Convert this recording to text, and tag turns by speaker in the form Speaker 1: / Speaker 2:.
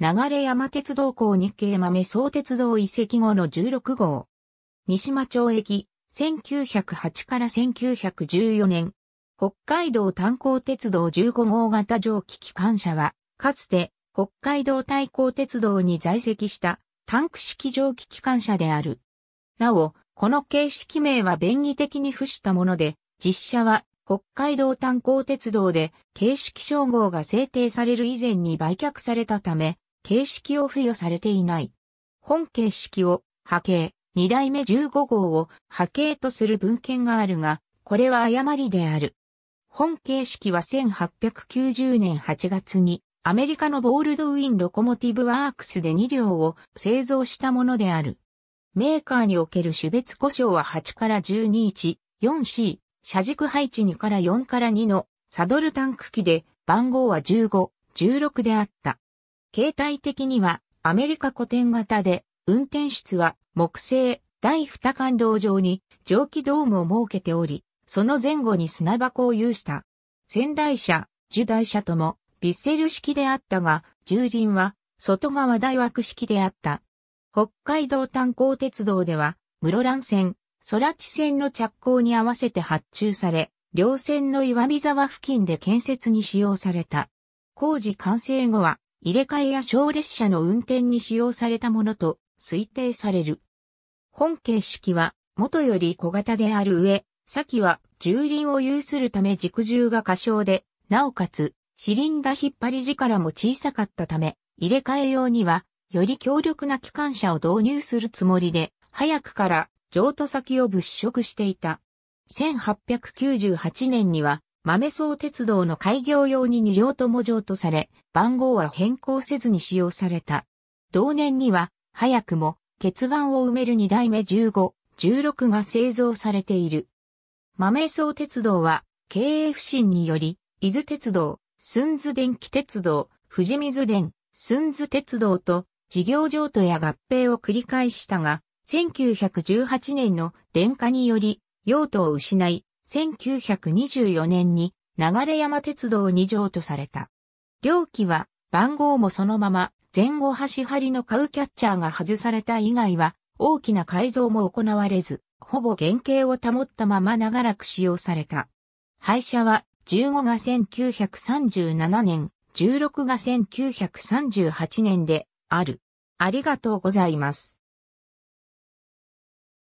Speaker 1: 流山鉄道港日系豆総鉄道移籍後の16号。三島町駅、1908から1914年。北海道炭鉱鉄道15号型蒸気機関車は、かつて北海道対抗鉄道に在籍したタンク式蒸気機関車である。なお、この形式名は便宜的に付したもので、実車は北海道炭鉱鉄道で形式称号が制定される以前に売却されたため、形式を付与されていない。本形式を波形、二代目15号を波形とする文献があるが、これは誤りである。本形式は1890年8月にアメリカのボールドウィン・ロコモティブ・ワークスで2両を製造したものである。メーカーにおける種別故障は8から12 14C、車軸配置2から4から2のサドルタンク機で番号は15、16であった。携帯的にはアメリカ古典型で、運転室は木製第二感道上に蒸気ドームを設けており、その前後に砂箱を有した。仙台車、樹台車ともビッセル式であったが、重輪は外側大枠式であった。北海道炭鉱鉄道では、室蘭線、空地線の着工に合わせて発注され、両線の岩見沢付近で建設に使用された。工事完成後は、入れ替えや小列車の運転に使用されたものと推定される。本形式は元より小型である上、先は重輪を有するため軸重が過小で、なおかつ、シリンダ引っ張り力も小さかったため、入れ替え用には、より強力な機関車を導入するつもりで、早くから譲渡先を物色していた。1898年には、豆草鉄道の開業用に2両とも譲とされ、番号は変更せずに使用された。同年には、早くも、欠番を埋める2代目15、16が製造されている。豆草鉄道は、経営不振により、伊豆鉄道、寸津電気鉄道、富士水電、寸津鉄道と、事業譲渡や合併を繰り返したが、1918年の電化により、用途を失い、1924年に流山鉄道2乗とされた。両機は番号もそのまま前後端張りのカウキャッチャーが外された以外は大きな改造も行われず、ほぼ原型を保ったまま長らく使用された。廃車は15が1937年、16が1938年である。ありがとうございます。